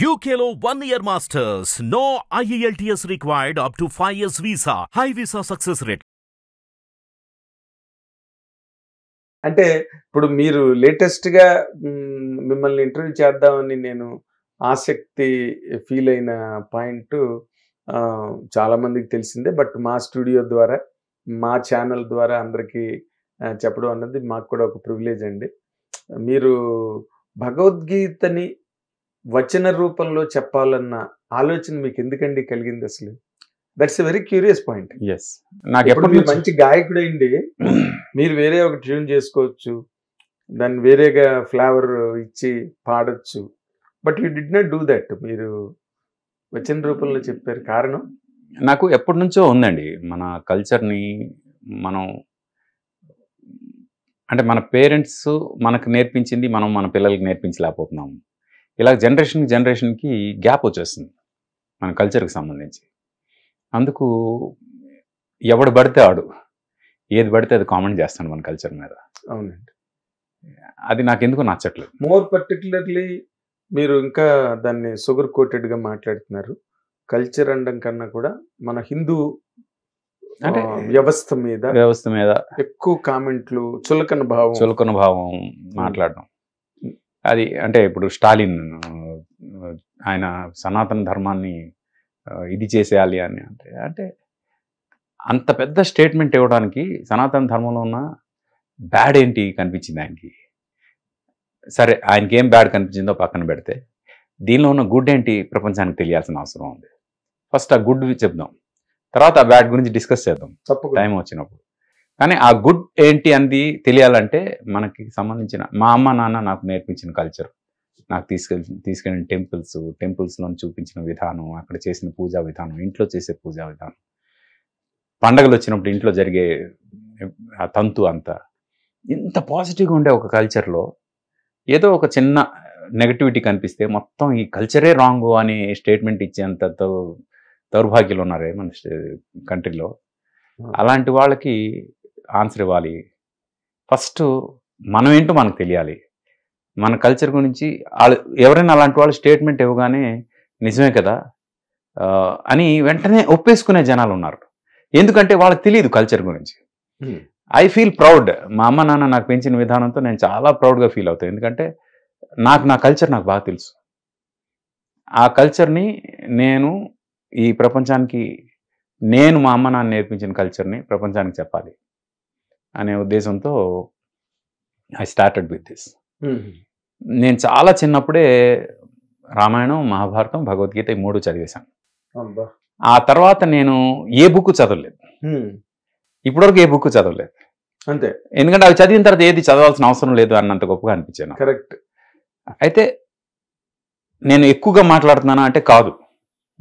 యూకేలో one year masters no IELTS required up to five years visa high visa success rate అంటే ఇప్పుడు మీరు latest గా మిమ్మల్ని ఇంటర్వ్యూ చేద్దామని నేను ఆసక్తి ఫీల్ అయిన పాయింట్ చాలా మందికి తెలిసిందే బట్ మా స్టూడియో ద్వారా మా ఛానల్ ద్వారా అందరికీ చెప్పడం అన్నది మాకు కూడా ఒక ప్రివిలేజ్ అండి మీరు భగవద్గీతని వచన రూపంలో చెప్పాలన్న ఆలోచన మీకు ఎందుకండి కలిగింది అసలు that's very curious point yes నాకు ఎప్పుడు మీరు మంచి గాయకుడు అయింది మీరు వేరే ఒక ట్యూన్ చేసుకోవచ్చు దాన్ని వేరేగా ఫ్లేవర్ ఇచ్చి పాడచ్చు but you did not do that మీరు వచ్చిన రూపంలో చెప్పారు కారణం నాకు ఎప్పటి నుంచో ఉందండి మన కల్చర్ని మనం అంటే మన పేరెంట్స్ మనకు నేర్పించింది మనం మన పిల్లలకి నేర్పించలేకపోతున్నాము ఇలా జనరేషన్కి జనరేషన్కి గ్యాప్ వచ్చేస్తుంది మన కల్చర్కి సంబంధించి అందుకు ఎవడు పడితే ఆడు ఏది పడితే అది కామెంట్ చేస్తాను మన కల్చర్ మీద అవునండి అది నాకు ఎందుకు నచ్చట్లేదు మోర్ పర్టికులర్లీ మీరు ఇంకా దాన్ని షుగర్ కోటెడ్గా మాట్లాడుతున్నారు కల్చర్ అనడం కన్నా కూడా మన హిందూ అంటే వ్యవస్థ మీద వ్యవస్థ మీద ఎక్కువ కామెంట్లు చులకన భావం చులకన భావం మాట్లాడడం అది అంటే ఇప్పుడు స్టాలిన్ ఆయన సనాతన ధర్మాన్ని ఇది చేసేయాలి అని అంటే అంటే అంత పెద్ద స్టేట్మెంట్ ఇవ్వడానికి సనాతన ధర్మంలో ఉన్న బ్యాడ్ ఏంటి కనిపించింది ఆయనకి సరే ఆయనకి ఏం బ్యాడ్ కనిపించిందో పక్కన పెడితే దీనిలో ఉన్న గుడ్ ఏంటి ప్రపంచానికి తెలియాల్సిన అవసరం ఉంది ఫస్ట్ ఆ గుడ్ చెప్దాం తర్వాత ఆ బ్యాడ్ గురించి డిస్కస్ చేద్దాం టైం వచ్చినప్పుడు కానీ ఆ గుడ్ ఏంటి అనేది తెలియాలంటే మనకి సంబంధించిన మా అమ్మ నాన్న నాకు నేర్పించిన కల్చర్ నాకు తీసుకెళ్ళి తీసుకెళ్ళిన టెంపుల్స్ టెంపుల్స్లో చూపించిన విధానం అక్కడ చేసిన పూజా విధానం ఇంట్లో చేసే పూజా విధానం పండగలు వచ్చినప్పుడు ఇంట్లో జరిగే ఆ తంతు అంతా ఇంత పాజిటివ్గా ఉండే ఒక కల్చర్లో ఏదో ఒక చిన్న నెగటివిటీ కనిపిస్తే మొత్తం ఈ కల్చరే రాంగు అని స్టేట్మెంట్ ఇచ్చేంత దౌర్భాగ్యులు ఉన్నారే మన కంట్రీలో అలాంటి వాళ్ళకి ఆన్సర్ ఇవ్వాలి ఫస్ట్ మనం ఏంటో మనకు తెలియాలి మన కల్చర్ గురించి వాళ్ళు ఎవరైనా అలాంటి వాళ్ళు స్టేట్మెంట్ ఇవ్వగానే నిజమే కదా అని వెంటనే ఒప్పేసుకునే జనాలు ఉన్నారు ఎందుకంటే వాళ్ళకి తెలియదు కల్చర్ గురించి ఐ ఫీల్ ప్రౌడ్ మా అమ్మ నాన్న నాకు పెంచిన విధానంతో నేను చాలా ప్రౌడ్గా ఫీల్ అవుతాను ఎందుకంటే నాకు నా కల్చర్ నాకు బాగా తెలుసు ఆ కల్చర్ని నేను ఈ ప్రపంచానికి నేను మా అమ్మ నాన్న నేర్పించిన కల్చర్ని ప్రపంచానికి చెప్పాలి అనే ఉద్దేశంతో ఐ స్టార్టెడ్ విత్ దిస్ నేను చాలా చిన్నప్పుడే రామాయణం మహాభారతం భగవద్గీత ఈ మూడు చదివేశాను ఆ తర్వాత నేను ఏ బుక్ చదవలేదు ఇప్పటివరకు ఏ బుక్ చదవలేదు అంతే ఎందుకంటే అవి చదివిన తర్వాత ఏది చదవాల్సిన అవసరం లేదు అన్నంత గొప్పగా అనిపించాను కరెక్ట్ అయితే నేను ఎక్కువగా మాట్లాడుతున్నాను అంటే కాదు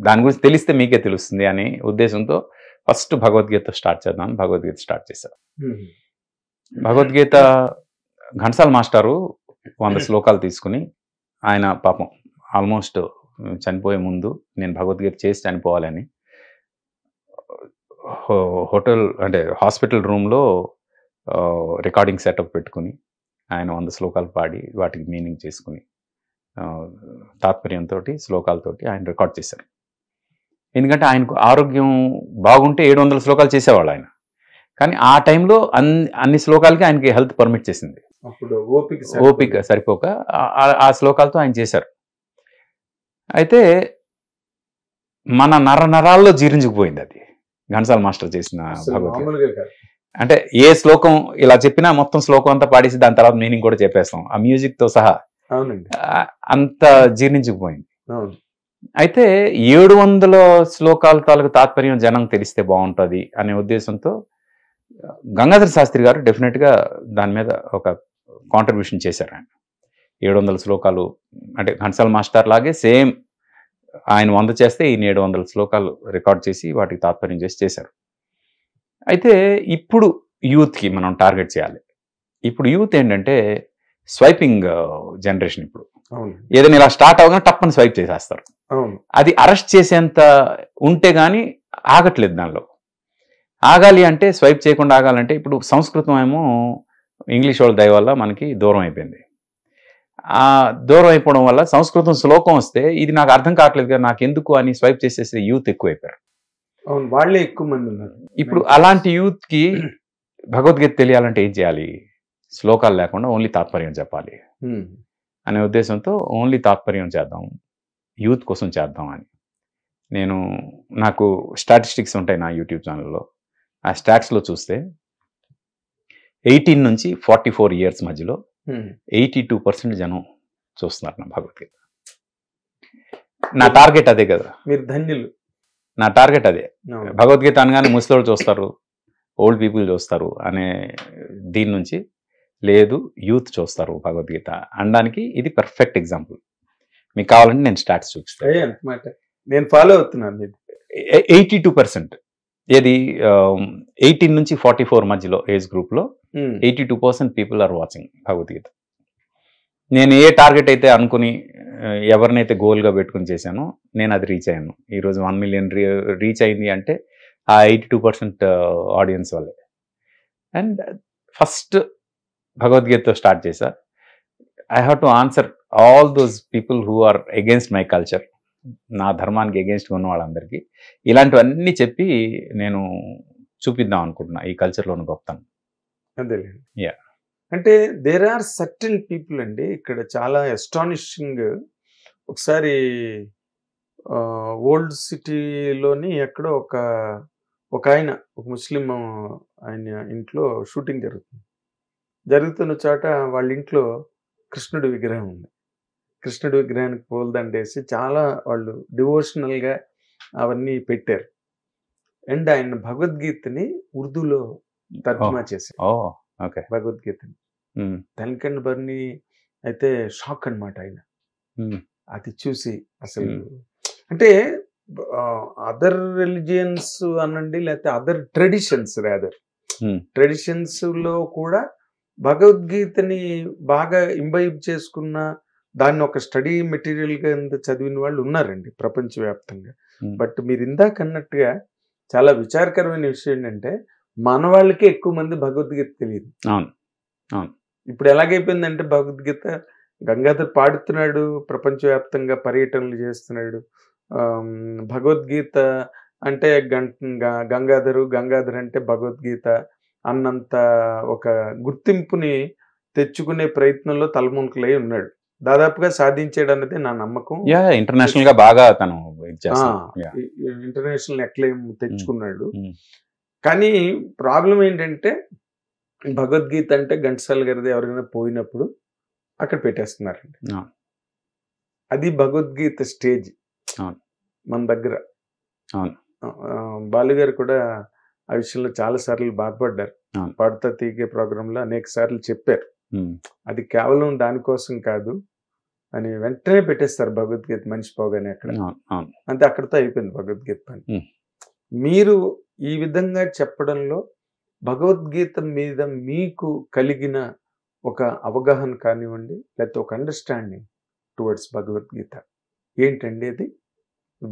దాని గురించి తెలిస్తే మీకే తెలుస్తుంది అనే ఉద్దేశంతో ఫస్ట్ భగవద్గీత స్టార్ట్ చేద్దాం భగవద్గీత స్టార్ట్ చేశాను భగవద్గీత ఘన్సాల్ మాస్టారు వంద శ్లోకాలు తీసుకుని ఆయన పాపం ఆల్మోస్ట్ చనిపోయే ముందు నేను భగవద్గీత చేసి చనిపోవాలని హోటల్ అంటే హాస్పిటల్ రూమ్లో రికార్డింగ్ సెటప్ పెట్టుకుని ఆయన వంద శ్లోకాలు పాడి వాటికి మీనింగ్ చేసుకుని తాత్పర్యంతో శ్లోకాలతోటి ఆయన రికార్డ్ చేశారు ఎందుకంటే ఆయనకు ఆరోగ్యం బాగుంటే ఏడు వందల శ్లోకాలు చేసేవాళ్ళు ఆయన కానీ ఆ టైంలో అన్ని అన్ని శ్లోకాలకి ఆయనకి హెల్త్ పర్మిట్ చేసింది ఓపిక సరిపోక ఆ శ్లోకాలతో ఆయన చేశారు అయితే మన నర నరాల్లో జీర్ణించుకుపోయింది అది ఘనసాల మాస్టర్ చేసిన అంటే ఏ శ్లోకం ఇలా చెప్పినా మొత్తం శ్లోకం అంతా పాడేసి దాని తర్వాత మీనింగ్ కూడా చెప్పేస్తాం ఆ మ్యూజిక్ తో సహా అంత జీర్ణించుకుపోయింది అయితే ఏడు వందల శ్లోకాల తాలూకు తాత్పర్యం జనం తెలిస్తే బాగుంటుంది అనే ఉద్దేశంతో గంగాధర శాస్త్రి గారు డెఫినెట్గా దాని మీద ఒక కాంట్రిబ్యూషన్ చేశారు ఆయన ఏడు వందల శ్లోకాలు అంటే ఘంటసాల మాస్టర్ లాగే సేమ్ ఆయన వంద చేస్తే ఈయన ఏడు వందల శ్లోకాలు రికార్డ్ చేసి వాటికి తాత్పర్యం చేసి చేశారు అయితే ఇప్పుడు యూత్కి మనం టార్గెట్ చేయాలి ఇప్పుడు యూత్ ఏంటంటే స్వైపింగ్ uh, జనరేషన్ ఇప్పుడు ఏదైనా ఇలా స్టార్ట్ అవగానే టప్పని స్వైప్ చేసేస్తారు అది అరెస్ట్ చేసేంత ఉంటే గానీ ఆగట్లేదు దానిలో ఆగాలి అంటే స్వైప్ చేయకుండా ఆగాలంటే ఇప్పుడు సంస్కృతం ఏమో ఇంగ్లీష్ వాళ్ళ దయ వల్ల మనకి దూరం అయిపోయింది ఆ దూరం అయిపోవడం వల్ల సంస్కృతం శ్లోకం వస్తే ఇది నాకు అర్థం కావట్లేదు కదా నాకు ఎందుకు అని స్వైప్ చేసేసి యూత్ ఎక్కువైపోయారు అవును వాళ్ళే ఎక్కువ మంది ఉన్నారు ఇప్పుడు అలాంటి యూత్కి భగవద్గీత తెలియాలంటే ఏం చేయాలి శ్లోకాలు లేకుండా ఓన్లీ తాత్పర్యం చెప్పాలి అనే ఉద్దేశంతో ఓన్లీ తాత్పర్యం చేద్దాం యూత్ కోసం చేద్దాం అని నేను నాకు స్టాటిస్టిక్స్ ఉంటాయి నా యూట్యూబ్ ఛానల్లో ఆ స్టాక్స్లో చూస్తే ఎయిటీన్ నుంచి ఫార్టీ ఫోర్ ఇయర్స్ మధ్యలో ఎయిటీ టూ పర్సెంట్ జనం చూస్తున్నారు నా భగవద్గీత నా టార్గెట్ అదే కదా మీరు ధన్యులు నా టార్గెట్ అదే భగవద్గీత అనగానే ముసలోళ్ళు చూస్తారు ఓల్డ్ పీపుల్ చూస్తారు అనే దీని నుంచి లేదు యూత్ చూస్తారు భగవద్గీత అనడానికి ఇది పర్ఫెక్ట్ ఎగ్జాంపుల్ మీకు కావాలంటే నేను స్టాక్స్ చూపిస్తాను నేను ఫాలో అవుతున్నాను ఎయిటీ టూ పర్సెంట్ ఏది ఎయిటీన్ నుంచి ఫార్టీ ఫోర్ మధ్యలో ఏజ్ గ్రూప్లో eighty two percent people are watching Bhagavad Gita నేను ఏ టార్గెట్ అయితే అనుకుని ఎవరినైతే గోల్గా పెట్టుకుని చేశానో నేను అది రీచ్ అయ్యాను ఈరోజు వన్ మిలియన్ రీచ్ అయింది అంటే ఆ ఎయిటీ టూ పర్సెంట్ ఆడియన్స్ వల్లే అండ్ ఫస్ట్ భగవద్గీతతో స్టార్ట్ చేశా I have to answer all those people who are against my culture నా ధర్మానికి ఎగెన్స్ట్గా ఉన్న వాళ్ళందరికీ ఇలాంటివన్నీ చెప్పి నేను చూపిద్దాం అనుకుంటున్నా ఈ కల్చర్లోని గొప్పతనం అదేలేండి యా అంటే దేర్ ఆర్ సర్టిన్ పీపుల్ అండి ఇక్కడ చాలా ఎస్టానిషింగ్ ఒకసారి ఓల్డ్ సిటీలోని ఎక్కడో ఒక ఒక ఆయన ఒక ముస్లిం ఆయన ఇంట్లో షూటింగ్ జరుగుతుంది జరుగుతున్న చోట వాళ్ళ ఇంట్లో కృష్ణుడి విగ్రహం ఉంది కృష్ణుడి విగ్రహానికి పూలదండేసి చాలా వాళ్ళు డివోషనల్గా అవన్నీ పెట్టారు అండ్ ఆయన భగవద్గీతని ఉర్దూలో తర్జుమా చేశారు ఓకే భగవద్గీతని తనకండ్ బర్ని అయితే షాక్ అనమాట ఆయన అది చూసి అసలు అంటే అదర్ రిలిజియన్స్ అనండి లేకపోతే అదర్ ట్రెడిషన్స్ రేదర్ ట్రెడిషన్స్ లో కూడా భగవద్గీతని బాగా ఇంబైబ్ చేసుకున్న దాన్ని ఒక స్టడీ మెటీరియల్ కింద చదివిన వాళ్ళు ఉన్నారండి ప్రపంచవ్యాప్తంగా బట్ మీరు ఇందాక అన్నట్టుగా చాలా విచారకరమైన విషయం ఏంటంటే మన వాళ్ళకే ఎక్కువ మంది భగవద్గీత తెలియదు అవును అవును ఇప్పుడు ఎలాగైపోయిందంటే భగవద్గీత గంగాధర్ పాడుతున్నాడు ప్రపంచవ్యాప్తంగా పర్యటనలు చేస్తున్నాడు భగవద్గీత అంటే గంగాధరు గంగాధర్ అంటే భగవద్గీత అన్నంత ఒక గుర్తింపుని తెచ్చుకునే ప్రయత్నంలో తలమునుకులై ఉన్నాడు దాదాపుగా సాధించాడు అన్నది నా నమ్మకం యా ఇంటర్నేషనల్ గా బాగా తను ఇంటర్నేషనల్ ఎక్లైమ్ తెచ్చుకున్నాడు కానీ ప్రాబ్లం ఏంటంటే భగవద్గీత అంటే ఘంటసాల గారిది ఎవరైనా పోయినప్పుడు అక్కడ పెట్టేస్తున్నారండి అది భగవద్గీత స్టేజ్ మన దగ్గర బాలుగారు కూడా ఆ విషయంలో చాలా సార్లు బాధపడ్డారు పాడుతా తీగే ప్రోగ్రాంలో అనేక సార్లు చెప్పారు అది కేవలం దానికోసం కాదు అని వెంటనే పెట్టేస్తారు భగవద్గీత మనిషి పోగానే అక్కడ అంతే అక్కడితో అయిపోయింది భగవద్గీత పని మీరు ఈ విధంగా చెప్పడంలో భగవద్గీత మీద మీకు కలిగిన ఒక అవగాహన కానివ్వండి లేకపోతే ఒక అండర్స్టాండింగ్ టువర్డ్స్ భగవద్గీత ఏంటండి అది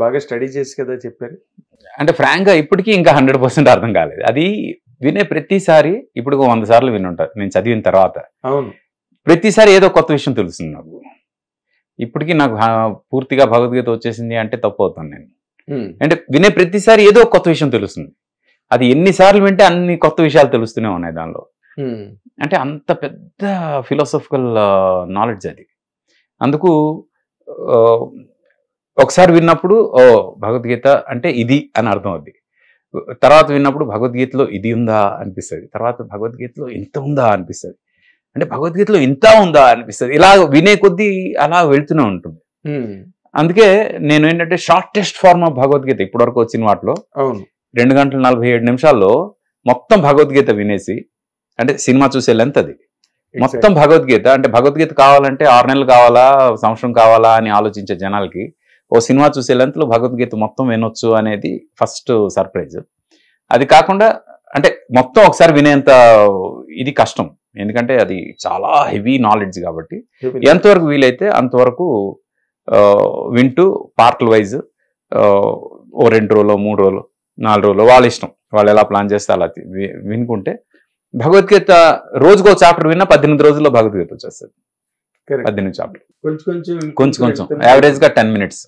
బాగా స్టడీ చేసి కదా చెప్పారు అంటే ఫ్రాంక్గా ఇప్పటికీ ఇంకా హండ్రెడ్ పర్సెంట్ అర్థం కాలేదు అది వినే ప్రతిసారి ఇప్పుడు వంద సార్లు వినుంటారు నేను చదివిన తర్వాత అవును ప్రతిసారి ఏదో కొత్త విషయం తెలుస్తుంది నాకు ఇప్పటికీ నాకు పూర్తిగా భగవద్గీత వచ్చేసింది అంటే తప్పు అవుతాను నేను అంటే వినే ప్రతిసారి ఏదో కొత్త విషయం తెలుస్తుంది అది ఎన్నిసార్లు వింటే అన్ని కొత్త విషయాలు తెలుస్తూనే ఉన్నాయి దానిలో అంటే అంత పెద్ద ఫిలాసఫికల్ నాలెడ్జ్ అది అందుకు ఒకసారి విన్నప్పుడు ఓ భగవద్గీత అంటే ఇది అని అర్థం అవుద్ది తర్వాత విన్నప్పుడు భగవద్గీతలో ఇది ఉందా అనిపిస్తుంది తర్వాత భగవద్గీతలో ఇంత ఉందా అనిపిస్తుంది అంటే భగవద్గీతలో ఇంత ఉందా అనిపిస్తుంది ఇలా వినే కొద్దీ అలా వెళ్తూనే ఉంటుంది అందుకే నేను ఏంటంటే షార్టెస్ట్ ఫార్మ్ ఆఫ్ భగవద్గీత ఇప్పటి వరకు వచ్చిన వాటిలో రెండు గంటల నలభై ఏడు నిమిషాల్లో మొత్తం భగవద్గీత వినేసి అంటే సినిమా చూసే లెంత్ అది మొత్తం భగవద్గీత అంటే భగవద్గీత కావాలంటే ఆరు నెలలు కావాలా సంవత్సరం కావాలా అని ఆలోచించే జనాలకి ఓ సినిమా చూసే లెంత్లో భగవద్గీత మొత్తం వినొచ్చు అనేది ఫస్ట్ సర్ప్రైజ్ అది కాకుండా అంటే మొత్తం ఒకసారి వినేంత ఇది కష్టం ఎందుకంటే అది చాలా హెవీ నాలెడ్జ్ కాబట్టి ఎంతవరకు వీలైతే అంతవరకు వింటూ పార్ట్ల వైజ్ ఓ రెండు రోజులు మూడు రోజులు నాలుగు రోజులు వాళ్ళ ఇష్టం వాళ్ళు ఎలా ప్లాన్ చేస్తే అలా వినుకుంటే భగవద్గీత రోజుకో చాప్టర్ విన్నా పద్దెనిమిది రోజుల్లో భగవద్గీత వచ్చేస్తుంది పద్దెనిమిది చాప్టర్ కొంచెం కొంచెం యావరేజ్గా టెన్ మినిట్స్